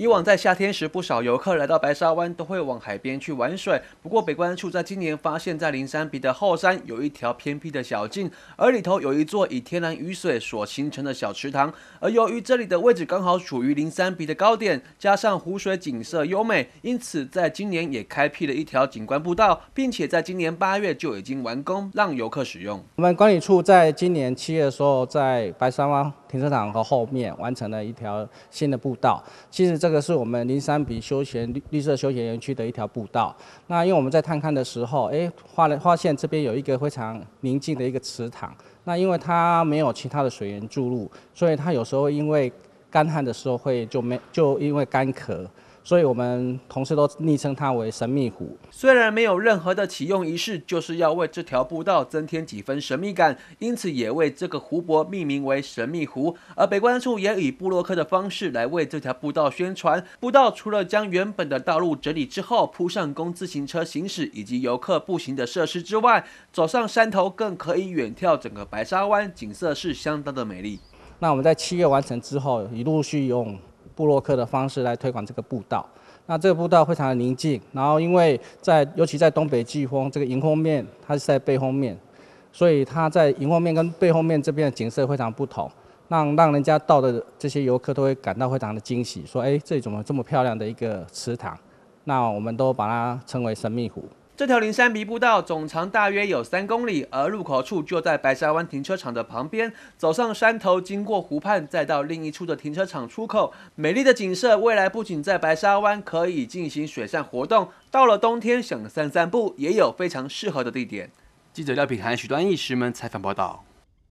以往在夏天时，不少游客来到白沙湾都会往海边去玩水。不过，北关处在今年发现，在灵山鼻的后山有一条偏僻的小径，而里头有一座以天然雨水所形成的小池塘。而由于这里的位置刚好处于灵山鼻的高点，加上湖水景色优美，因此在今年也开辟了一条景观步道，并且在今年八月就已经完工，让游客使用。我们管理处在今年七月的时候，在白沙湾。停车场和后面完成了一条新的步道。其实这个是我们林山比休闲绿绿色休闲园区的一条步道。那因为我们在探勘的时候，哎，发了发现这边有一个非常宁静的一个池塘。那因为它没有其他的水源注入，所以它有时候因为干旱的时候会就没就因为干涸。所以我们同事都昵称它为神秘湖，虽然没有任何的启用仪式，就是要为这条步道增添几分神秘感，因此也为这个湖泊命名为神秘湖。而北关处也以布洛克的方式来为这条步道宣传。步道除了将原本的道路整理之后，铺上供自行车行驶以及游客步行的设施之外，走上山头更可以远眺整个白沙湾，景色是相当的美丽。那我们在七月完成之后，一陆续用。布洛克的方式来推广这个步道。那这个步道非常的宁静，然后因为在尤其在东北季风这个迎风面，它是在背后面，所以它在迎风面跟背后面这边的景色非常不同，让让人家到的这些游客都会感到非常的惊喜，说哎，这里怎么这么漂亮的一个池塘？那我们都把它称为神秘湖。这条灵山迷步道总长大约有三公里，而入口处就在白沙湾停车场的旁边。走上山头，经过湖畔，再到另一处的停车场出口，美丽的景色。未来不仅在白沙湾可以进行水上活动，到了冬天想散散步，也有非常适合的地点。记者廖品涵、许端义、石门采访报道。